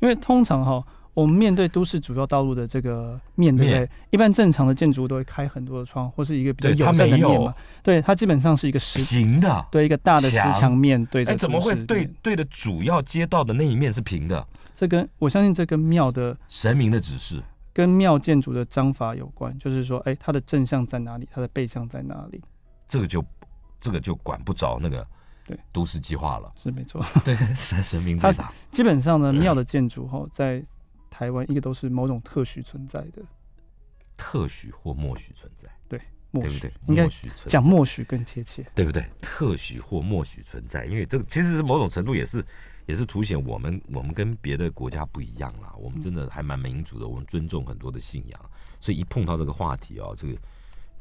因为通常哈，我们面对都市主要道路的这个面面，一般正常的建筑都会开很多的窗或是一个比较有正的面嘛，对，它基本上是一个实平的，对，一个大的石墙面对。哎，怎么会对对的主要街道的那一面是平的？这跟我相信这跟庙的神明的指示跟庙建筑的章法有关，就是说，哎，它的正向在哪里？它的背向在哪里？这个就这个就管不着那个。对，都市计划了是没错。对，三神明以上，基本上呢，庙的建筑哈，在台湾一个都是某种特许存在的，特许或默许存在，对，对不对？默讲默许更贴切，对不对？特许或默许存在，因为这个其实是某种程度也是也是凸显我们我们跟别的国家不一样啦，我们真的还蛮民主的，我们尊重很多的信仰，所以一碰到这个话题哦，这个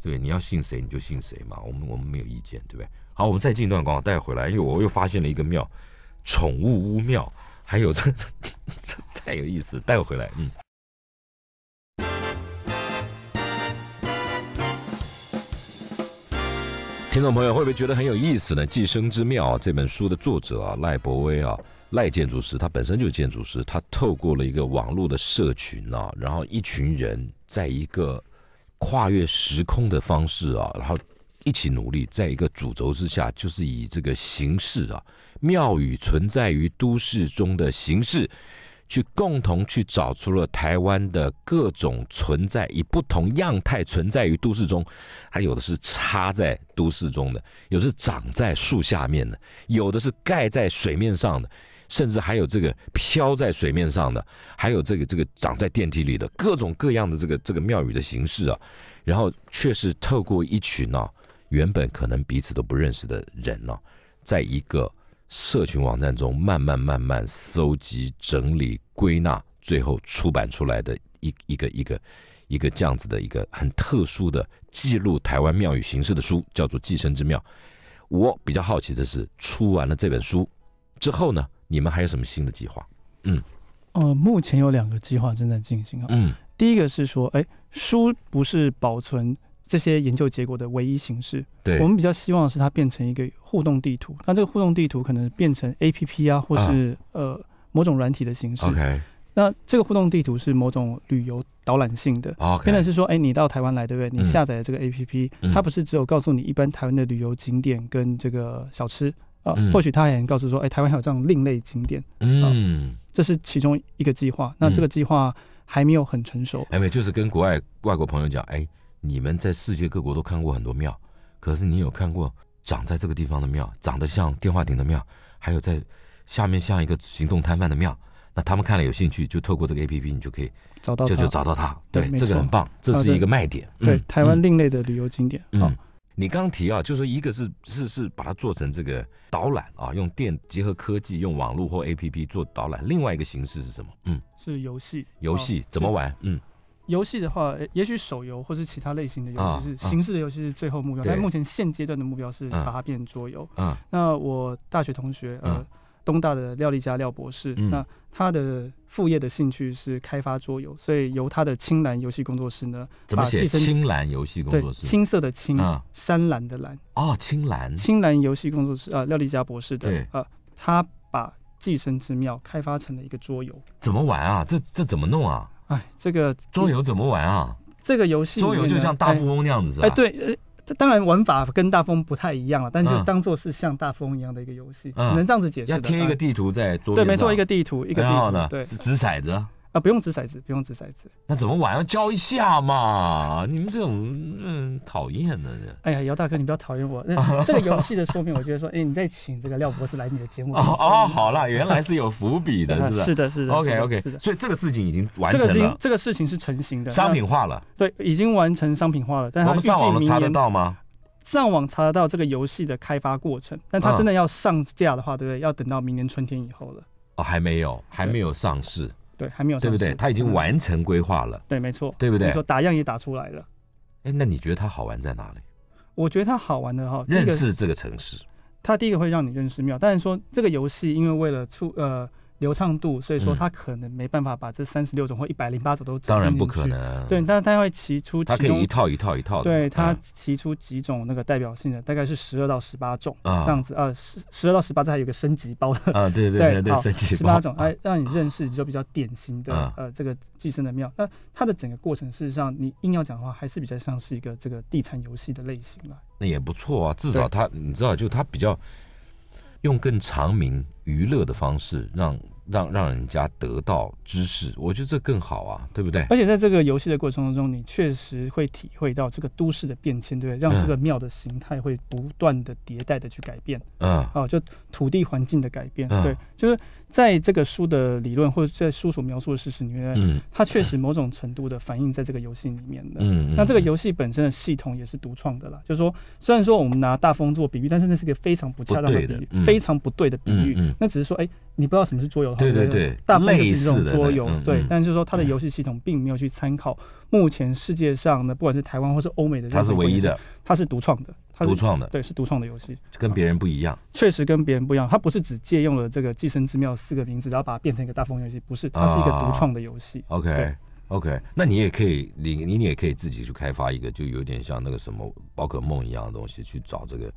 对你要信谁你就信谁嘛，我们我们没有意见，对不对？好，我们再进一段，广告带回来。因为我又发现了一个庙，宠物屋庙，还有这 这太有意思，带回来。嗯，听众朋友会不会觉得很有意思呢？《寄生之庙》这本书的作者啊，赖博威啊，赖建筑师，他本身就是建筑师，他透过了一个网络的社群啊，然后一群人在一个跨越时空的方式啊，然后。一起努力，在一个主轴之下，就是以这个形式啊，庙宇存在于都市中的形式，去共同去找出了台湾的各种存在，以不同样态存在于都市中。它有的是插在都市中的，有的是长在树下面的，有的是盖在水面上的，甚至还有这个飘在水面上的，还有这个这个长在电梯里的各种各样的这个这个庙宇的形式啊。然后却是透过一群啊。原本可能彼此都不认识的人呢，在一个社群网站中慢慢慢慢搜集、整理、归纳，最后出版出来的一一个一个一个这样子的一个很特殊的记录台湾庙宇形式的书，叫做《寄生之庙》。我比较好奇的是，出完了这本书之后呢，你们还有什么新的计划？嗯，呃，目前有两个计划正在进行啊。嗯，第一个是说，哎，书不是保存。这些研究结果的唯一形式，对，我们比较希望的是它变成一个互动地图。那这个互动地图可能变成 A P P 啊，或是呃某种软体的形式。O K，那这个互动地图是某种旅游导览性的，变成是说，哎，你到台湾来，对不对？你下载这个 A P P，它不是只有告诉你一般台湾的旅游景点跟这个小吃啊，或许它也能告诉说，哎，台湾还有这样另类景点啊。嗯，这是其中一个计划。那这个计划还没有很成熟，还没有，就是跟国外外国朋友讲，哎。你们在世界各国都看过很多庙，可是你有看过长在这个地方的庙，长得像电话亭的庙，还有在下面像一个行动摊贩的庙？那他们看了有兴趣，就透过这个 A P P，你就可以找到，就就找到它。对，这个很棒，这是一个卖点。对，台湾另类的旅游景点。嗯，你刚刚提啊，就说一个是是是把它做成这个导览啊，用电结合科技，用网络或 A P P 做导览。另外一个形式是什么？嗯，是游戏。游戏怎么玩？嗯。游戏的话，也许手游或是其他类型的游戏是形式的游戏是最后目标，但目前现阶段的目标是把它变成桌游。那我大学同学，呃，东大的廖丽佳廖博士，那他的副业的兴趣是开发桌游，所以由他的青蓝游戏工作室呢，怎么写青蓝游戏工作室？青色的青，山蓝的蓝。哦，青蓝青蓝游戏工作室啊，廖丽佳博士的啊，他把寄生之妙开发成了一个桌游。怎么玩啊？这这怎么弄啊？哎，这个桌游怎么玩啊？这个游戏桌游就像大富翁那样子，是吧？哎，对，呃，当然玩法跟大富翁不太一样了，但就当做是像大富翁一样的一个游戏，只能这样子解释。要贴一个地图在桌对，没错，一个地图，一个地图，对，掷骰子。啊，不用掷骰子，不用掷骰子。那怎么晚上教一下嘛？你们这种嗯，讨厌的。哎呀，姚大哥，你不要讨厌我。那 这个游戏的说明，我觉得说，哎，你在请这个廖博士来你的节目。哦哦，好了，原来是有伏笔的，是不是？是的，是的。OK OK，所以这个事情已经完成了。这个事情是成型的，商品化了。对，已经完成商品化了。但我们上网能查得到吗？上网查得到这个游戏的开发过程，但它真的要上架的话，对不对？要等到明年春天以后了。哦，还没有，还没有上市。对，还没有。对不对？他已经完成规划了。对，没错。对不对？说打样也打出来了。哎，那你觉得它好玩在哪里？我觉得它好玩的哈，认识这个城市。它第一个会让你认识庙，但是说这个游戏，因为为了促呃。流畅度，所以说他可能没办法把这三十六种或一百零八种都。当然不可能。对，但他会提出。他可以一套一套一套的。对他提出几种那个代表性的，大概是十二到十八种这样子啊，十十二到十八，这还有个升级包的 啊，对对对对，升级包十八种哎，让你认识就比较典型的呃这个寄生的庙，那它的整个过程事实上你硬要讲的话还是比较像是一个这个地产游戏的类型了。那也不错啊，至少它你知道就它比较用更长明。娱乐的方式让。让让人家得到知识，我觉得这更好啊，对不对？而且在这个游戏的过程当中，你确实会体会到这个都市的变迁，对，让这个庙的形态会不断的迭代的去改变，嗯，好，就土地环境的改变，对，就是在这个书的理论或者在书所描述的事实里面，它确实某种程度的反映在这个游戏里面的，嗯嗯。那这个游戏本身的系统也是独创的啦，就是说，虽然说我们拿大风做比喻，但是那是个非常不恰当的比喻，非常不对的比喻，那只是说，哎，你不知道什么是桌游。对对对，大类是这种桌游，对，但是说它的游戏系统并没有去参考目前世界上呢，不管是台湾或是欧美的，它是唯一的，它是独创的，它独创的，对，是独创的游戏，跟别人不一样，确实跟别人不一样，它不是只借用了这个《寄生之妙》四个名字，然后把它变成一个大风游戏，不是，它是一个独创的游戏。OK OK，那你也可以，你你也可以自己去开发一个，就有点像那个什么宝可梦一样的东西，去找这个。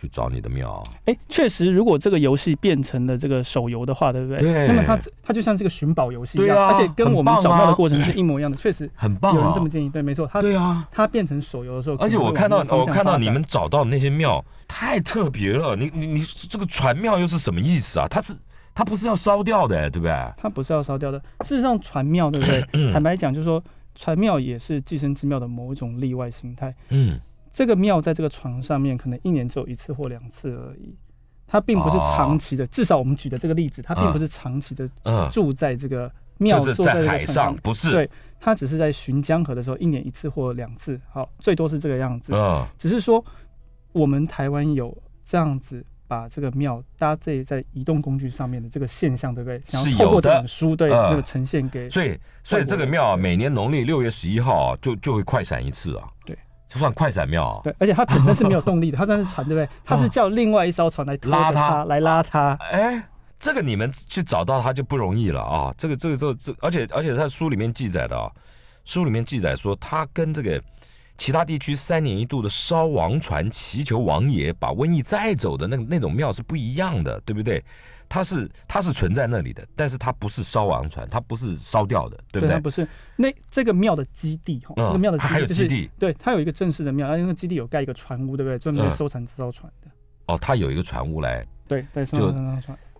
去找你的庙，哎，确实，如果这个游戏变成了这个手游的话，对不对？对。那么它它就像是个寻宝游戏一样，而且跟我们找到的过程是一模一样的，确实很棒。有人这么建议，对，没错，它对啊，它变成手游的时候，而且我看到我看到你们找到的那些庙太特别了，你你你这个传庙又是什么意思啊？它是它不是要烧掉的，对不对？它不是要烧掉的，事实上传庙，对不对？坦白讲，就是说传庙也是寄生之庙的某一种例外形态，嗯。这个庙在这个床上面，可能一年只有一次或两次而已，它并不是长期的。至少我们举的这个例子，它并不是长期的住在这个庙。在海上不是，对，它只是在巡江河的时候，一年一次或两次。好，最多是这个样子。嗯，只是说我们台湾有这样子把这个庙搭在在移动工具上面的这个现象，对不对？是有的。书对那个呈现给。所以，所以这个庙每年农历六月十一号就就会快闪一次啊。对。不算快闪庙，对，而且它本身是没有动力的，它算是船，对不对？它是叫另外一艘船来拉它，来拉它。哎，这个你们去找到它就不容易了啊！这个、这个、这、这，而且、而且在书里面记载的啊，书里面记载说，它跟这个其他地区三年一度的烧王船、祈求王爷把瘟疫带走的那那种庙是不一样的，对不对？它是它是存在那里的，但是它不是烧亡船，它不是烧掉的，对不对？不是。那这个庙的基地，哈，这个庙的还有基地，对，它有一个正式的庙，而且那基地有盖一个船屋，对不对？专门收藏这艘船的。哦，它有一个船屋来。对对，就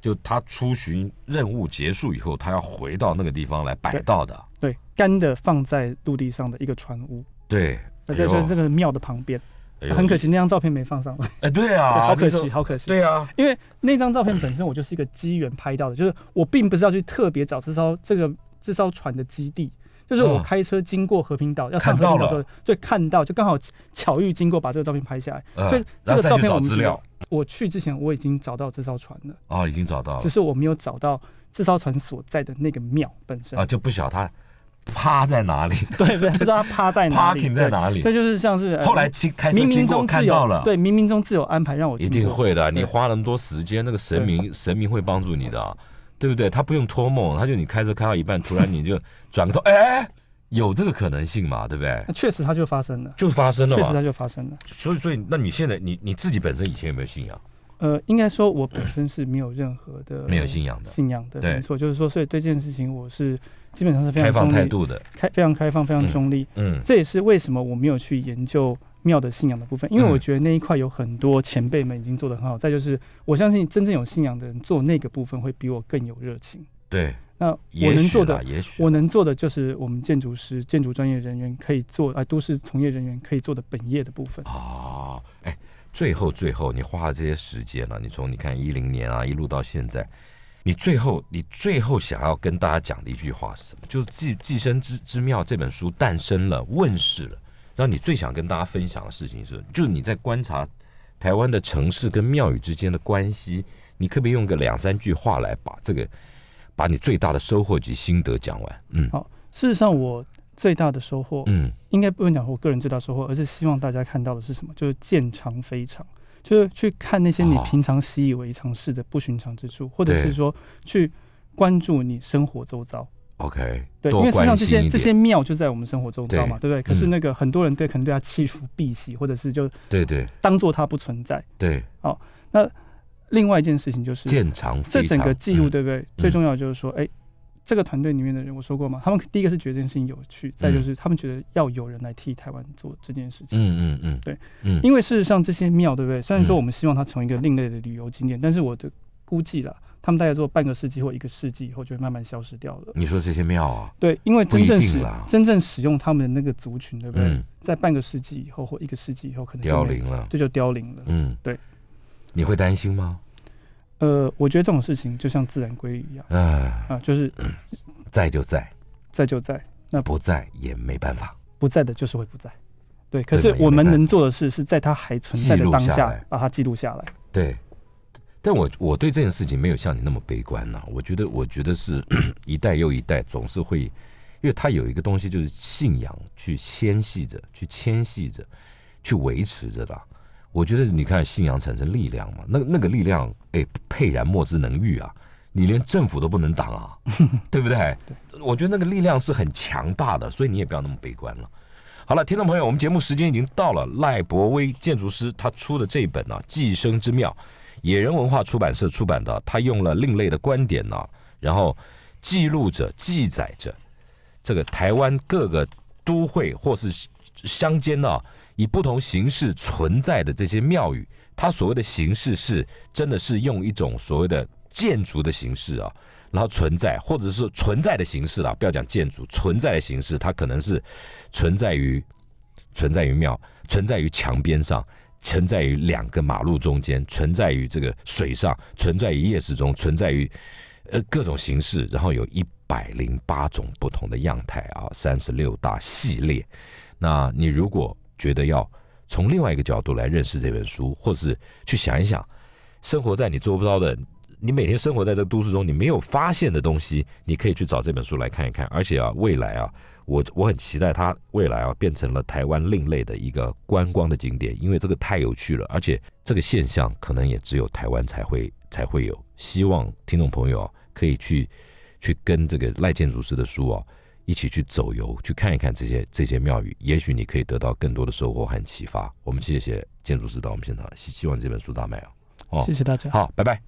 就他出巡任务结束以后，他要回到那个地方来摆到的。对，干的放在陆地上的一个船屋。对，就是这个庙的旁边。很可惜，那张照片没放上来。哎，对啊，好可惜，好可惜。对啊，因为那张照片本身我就是一个机缘拍到的，就是我并不是要去特别找这艘这个这艘船的基地，就是我开车经过和平岛要上和平岛的时候，就看到，就刚好巧遇经过，把这个照片拍下来。所以这个照片我们没有。我去之前我已经找到这艘船了。哦，已经找到了。只是我没有找到这艘船所在的那个庙本身啊，就不晓得它。趴在哪里？对，对，不知道趴在哪里。Parking 在哪里？这就是像是后来开，冥冥中看到了。对，冥冥中自有安排，让我一定会的。你花那么多时间，那个神明，神明会帮助你的，对不对？他不用托梦，他就你开车开到一半，突然你就转个头，哎，有这个可能性嘛？对不对？那确实，他就发生了，就发生了，确实他就发生了。所以，所以，那你现在，你你自己本身以前有没有信仰？呃，应该说我本身是没有任何的，没有信仰的，信仰的没错。就是说，所以对这件事情，我是。基本上是非常开放态度的，开非常开放，非常中立。嗯，这也是为什么我没有去研究庙的信仰的部分，因为我觉得那一块有很多前辈们已经做的很好。再就是，我相信真正有信仰的人做那个部分会比我更有热情。对，那我能做的，也许我能做的就是我们建筑师、建筑专业人员可以做，啊，都市从业人员可以做的本业的部分。哦，哎，最后最后，你花了这些时间了，你从你看一零年啊，一路到现在。你最后，你最后想要跟大家讲的一句话是什么？就是《寄寄生之之妙》这本书诞生了、问世了，然后你最想跟大家分享的事情是，就是你在观察台湾的城市跟庙宇之间的关系，你可别用个两三句话来把这个，把你最大的收获及心得讲完。嗯，好，事实上我最大的收获，嗯，应该不用讲我个人最大收获，而是希望大家看到的是什么，就是见长非常。就是去看那些你平常习以为常事的不寻常之处，或者是说去关注你生活周遭。OK，对，因为实际上这些这些妙就在我们生活周遭嘛，对不对？可是那个很多人对可能对他弃如避喜，或者是就对对，当做它不存在。对，哦，那另外一件事情就是，这整个记录对不对？最重要的就是说，哎。这个团队里面的人，我说过吗？他们第一个是觉得这件事情有趣，再就是他们觉得要有人来替台湾做这件事情。嗯嗯嗯，对，嗯，因为事实上这些庙，对不对？虽然说我们希望它成为一个另类的旅游景点，但是我的估计啦，他们大概做半个世纪或一个世纪以后，就会慢慢消失掉了。你说这些庙啊？对，因为真正使真正使用他们的那个族群，对不对？在半个世纪以后或一个世纪以后，可能凋零了，这就凋零了。嗯，对。你会担心吗？呃，我觉得这种事情就像自然规律一样，啊啊，就是在就在在就在，那不在也没办法，不在的就是会不在，对。可是我们能做的事是在它还存在的当下，把它记录下来。对，但我我对这件事情没有像你那么悲观呐，我觉得我觉得是 一代又一代总是会，因为它有一个东西就是信仰，去纤细着，去纤细着，去维持着的。我觉得你看信仰产生力量嘛，那那个力量哎，沛然莫之能御啊！你连政府都不能挡啊，对不对？我觉得那个力量是很强大的，所以你也不要那么悲观了。好了，听众朋友，我们节目时间已经到了。赖博威建筑师他出的这一本呢，《寄生之妙》，野人文化出版社出版的，他用了另类的观点呢，然后记录着、记载着这个台湾各个都会或是乡间呢。以不同形式存在的这些庙宇，它所谓的形式是真的是用一种所谓的建筑的形式啊，然后存在，或者是存在的形式啊，不要讲建筑，存在的形式，它可能是存在于存在于庙，存在于墙边上，存在于两个马路中间，存在于这个水上，存在于夜市中，存在于呃各种形式，然后有一百零八种不同的样态啊，三十六大系列。那你如果觉得要从另外一个角度来认识这本书，或是去想一想，生活在你做不到的，你每天生活在这个都市中，你没有发现的东西，你可以去找这本书来看一看。而且啊，未来啊，我我很期待它未来啊变成了台湾另类的一个观光的景点，因为这个太有趣了，而且这个现象可能也只有台湾才会才会有。希望听众朋友啊可以去去跟这个赖建筑师的书啊。一起去走游，去看一看这些这些庙宇，也许你可以得到更多的收获和启发。我们谢谢建筑师到我们现场，希希望这本书大卖啊！谢谢大家，好，拜拜。